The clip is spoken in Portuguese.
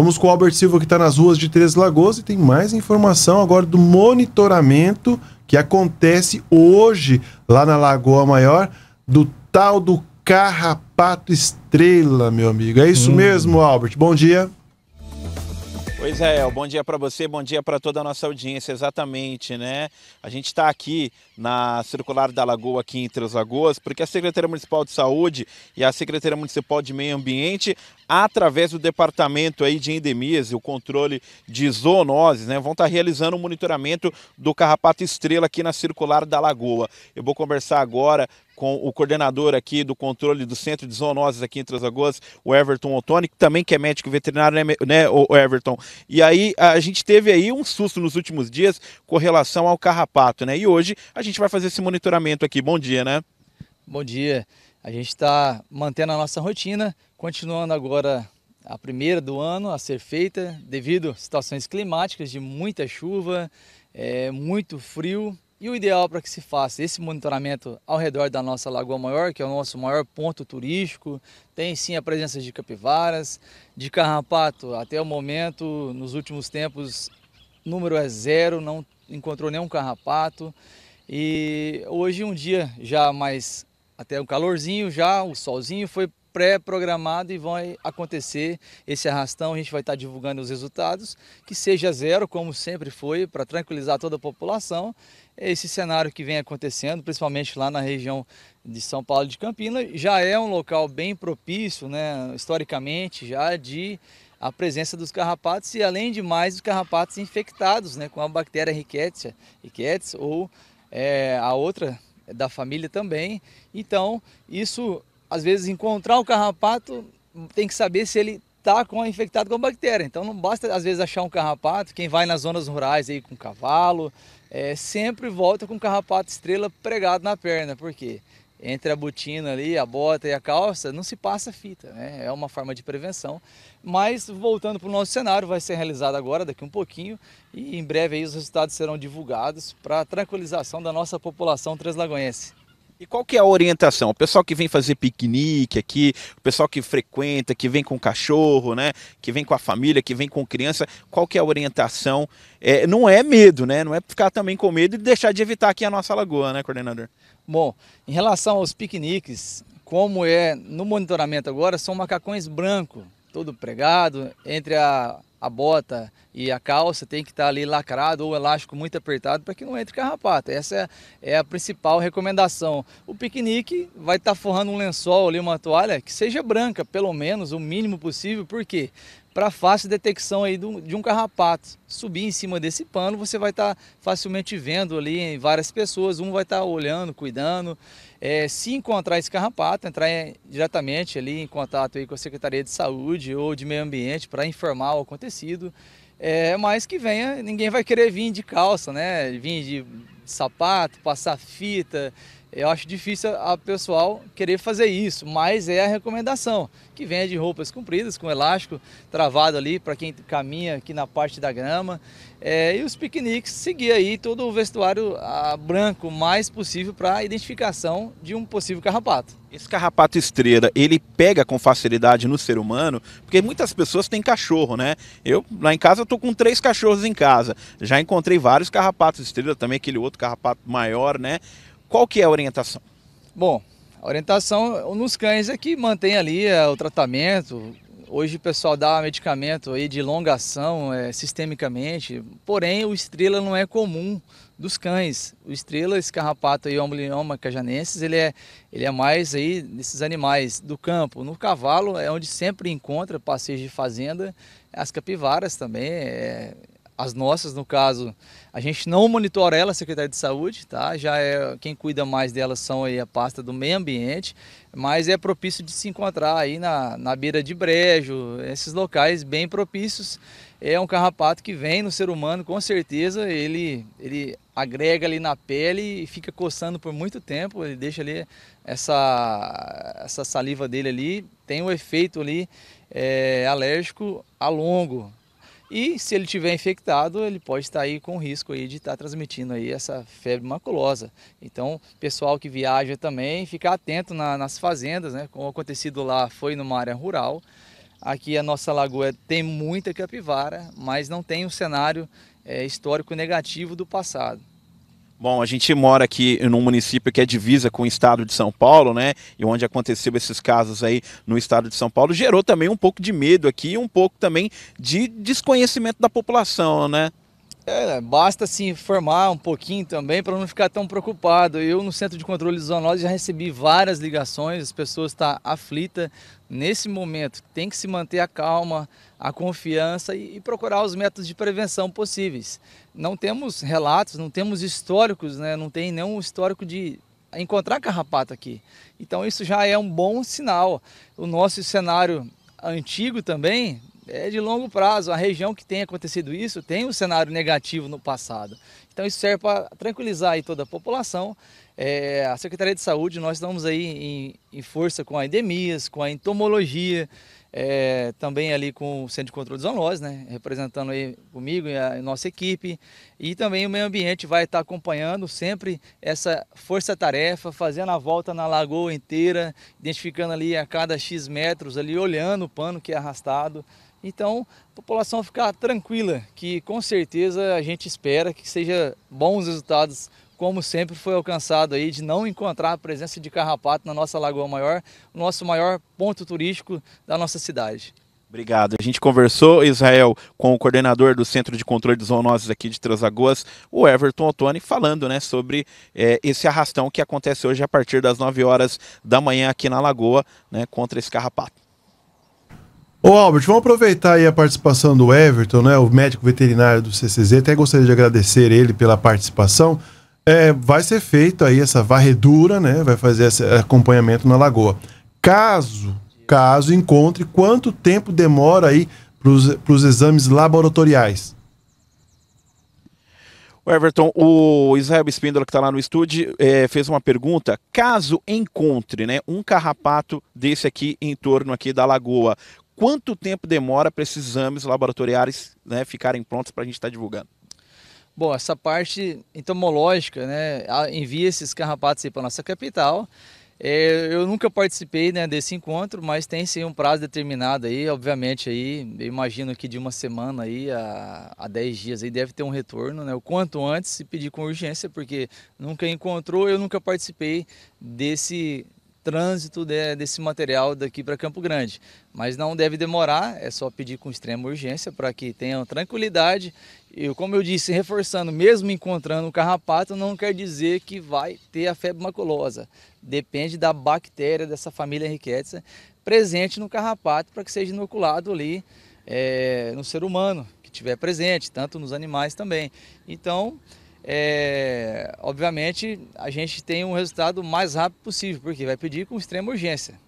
Vamos com o Albert Silva, que está nas ruas de Três Lagoas e tem mais informação agora do monitoramento que acontece hoje lá na Lagoa Maior do tal do Carrapato Estrela, meu amigo. É isso hum. mesmo, Albert. Bom dia. Pois é, bom dia para você, bom dia para toda a nossa audiência, exatamente, né? A gente está aqui na Circular da Lagoa, aqui em Três Lagoas, porque a Secretaria Municipal de Saúde e a Secretaria Municipal de Meio Ambiente, através do Departamento aí de Endemias e o controle de zoonoses, né, vão estar tá realizando o um monitoramento do carrapato estrela aqui na Circular da Lagoa. Eu vou conversar agora com o coordenador aqui do controle do Centro de Zoonoses aqui em Três Lagoas, o Everton Ottoni, que também que é médico veterinário, né, né, o Everton? E aí a gente teve aí um susto nos últimos dias com relação ao carrapato, né? E hoje a gente vai fazer esse monitoramento aqui. Bom dia, né? Bom dia. A gente está mantendo a nossa rotina, continuando agora a primeira do ano a ser feita devido a situações climáticas de muita chuva, é, muito frio, e o ideal para que se faça esse monitoramento ao redor da nossa Lagoa Maior, que é o nosso maior ponto turístico, tem sim a presença de capivaras, de carrapato. Até o momento, nos últimos tempos, número é zero, não encontrou nenhum carrapato. E hoje um dia já mais até um calorzinho, já o solzinho foi pré-programado e vai acontecer esse arrastão. A gente vai estar divulgando os resultados, que seja zero, como sempre foi, para tranquilizar toda a população. É esse cenário que vem acontecendo, principalmente lá na região de São Paulo de Campinas, já é um local bem propício, né, historicamente, já de a presença dos carrapatos e, além de mais, os carrapatos infectados né, com a bactéria Rickettsia, Rickettsia ou é, a outra da família também. Então, isso às vezes, encontrar o carrapato, tem que saber se ele está com, infectado com bactéria. Então não basta, às vezes, achar um carrapato. Quem vai nas zonas rurais aí com cavalo, é, sempre volta com carrapato estrela pregado na perna. porque Entre a botina ali, a bota e a calça, não se passa fita, né? É uma forma de prevenção. Mas voltando para o nosso cenário, vai ser realizado agora, daqui um pouquinho, e em breve aí os resultados serão divulgados para a tranquilização da nossa população translagoense. E qual que é a orientação? O pessoal que vem fazer piquenique aqui, o pessoal que frequenta, que vem com cachorro, né? Que vem com a família, que vem com criança, qual que é a orientação? É, não é medo, né? Não é ficar também com medo e deixar de evitar aqui a nossa lagoa, né, coordenador? Bom, em relação aos piqueniques, como é no monitoramento agora, são macacões branco, todo pregado, entre a a bota e a calça tem que estar tá ali lacrado ou elástico muito apertado para que não entre carrapato. Essa é, é, a principal recomendação. O piquenique vai estar tá forrando um lençol ali, uma toalha que seja branca, pelo menos o mínimo possível. Por quê? para fácil detecção aí de um carrapato. Subir em cima desse pano, você vai estar tá facilmente vendo ali em várias pessoas, um vai estar tá olhando, cuidando. É, se encontrar esse carrapato, entrar diretamente ali em contato aí com a Secretaria de Saúde ou de Meio Ambiente para informar o acontecido. É, mas que venha, ninguém vai querer vir de calça, né? Vir de sapato, passar fita, eu acho difícil a pessoal querer fazer isso, mas é a recomendação, que venha de roupas compridas, com elástico travado ali para quem caminha aqui na parte da grama. É, e os piqueniques seguir aí todo o vestuário a, branco o mais possível para a identificação de um possível carrapato. Esse carrapato estrela, ele pega com facilidade no ser humano, porque muitas pessoas têm cachorro, né? Eu, lá em casa, eu tô com três cachorros em casa. Já encontrei vários carrapatos estrela, também aquele outro carrapato maior, né? Qual que é a orientação? Bom, a orientação nos cães é que mantém ali é, o tratamento. Hoje o pessoal dá medicamento aí de longa ação é, sistemicamente, porém o estrela não é comum dos cães. O estrela, esse carrapato aí, omblioma cajanensis, ele é, ele é mais aí desses animais do campo. No cavalo é onde sempre encontra passeios de fazenda, as capivaras também, é, as nossas, no caso, a gente não monitora ela, a Secretaria de Saúde, tá? Já é quem cuida mais delas são aí a pasta do meio ambiente, mas é propício de se encontrar aí na, na beira de brejo, esses locais bem propícios. É um carrapato que vem no ser humano, com certeza, ele, ele agrega ali na pele e fica coçando por muito tempo, ele deixa ali essa, essa saliva dele ali, tem um efeito ali é, alérgico a longo, e se ele tiver infectado, ele pode estar aí com risco aí de estar transmitindo aí essa febre maculosa. Então, pessoal que viaja também, ficar atento na, nas fazendas, né? Como acontecido lá foi numa área rural. Aqui a nossa lagoa tem muita capivara, mas não tem um cenário é, histórico negativo do passado. Bom, a gente mora aqui num município que é divisa com o estado de São Paulo, né? E onde aconteceu esses casos aí no estado de São Paulo, gerou também um pouco de medo aqui, e um pouco também de desconhecimento da população, né? É, né, basta se informar um pouquinho também para não ficar tão preocupado. Eu no Centro de Controle de Zoonose já recebi várias ligações, as pessoas estão tá aflitas nesse momento. Tem que se manter a calma, a confiança e, e, procurar os métodos de prevenção possíveis. Não temos relatos, não temos históricos, né? não tem nenhum histórico de encontrar carrapato aqui. Então isso já é um bom sinal. O nosso cenário antigo também é de longo prazo. A região que tem acontecido isso tem um cenário negativo no passado. Então isso serve para tranquilizar aí toda a população. É, a Secretaria de Saúde, nós estamos aí em, em força com a endemias, com a entomologia, é, também ali com o Centro de Controle de Zoonoses, né, representando aí comigo e a, a nossa equipe. E também o meio ambiente vai estar acompanhando sempre essa força-tarefa, fazendo a volta na lagoa inteira, identificando ali a cada X metros, ali olhando o pano que é arrastado, então, a população ficar tranquila, que com certeza a gente espera que seja bons resultados, como sempre foi alcançado aí, de não encontrar a presença de carrapato na nossa Lagoa Maior, o nosso maior ponto turístico da nossa cidade. Obrigado. A gente conversou, Israel, com o coordenador do Centro de Controle de Zoonoses aqui de Transagoas, o Everton Ottoni, falando né, sobre é, esse arrastão que acontece hoje a partir das 9 horas da manhã aqui na Lagoa né, contra esse carrapato. Ô Albert, vamos aproveitar aí a participação do Everton, né, o médico veterinário do CCZ. Até gostaria de agradecer ele pela participação. É, vai ser feita aí essa varredura, né? Vai fazer esse acompanhamento na lagoa. Caso, caso encontre, quanto tempo demora aí para os exames laboratoriais? O Everton, o Israel Espíndola, que está lá no estúdio, é, fez uma pergunta. Caso encontre né, um carrapato desse aqui em torno aqui da lagoa, quanto tempo demora para esses exames laboratoriais né, ficarem prontos para a gente estar tá divulgando? Bom, essa parte entomológica, né, envia esses carrapatos para a nossa capital. É, eu nunca participei né, desse encontro, mas tem sim um prazo determinado aí, obviamente aí, eu imagino que de uma semana aí a, a 10 dias aí deve ter um retorno, né, o quanto antes se pedir com urgência, porque nunca encontrou, eu nunca participei desse, trânsito de, desse material daqui para Campo Grande. Mas não deve demorar, é só pedir com extrema urgência para que tenham tranquilidade. E como eu disse, reforçando, mesmo encontrando o carrapato, não quer dizer que vai ter a febre maculosa. Depende da bactéria dessa família Rickettsia presente no carrapato para que seja inoculado ali é, no ser humano que tiver presente, tanto nos animais também. Então, é, obviamente a gente tem um resultado mais rápido possível, porque vai pedir com extrema urgência.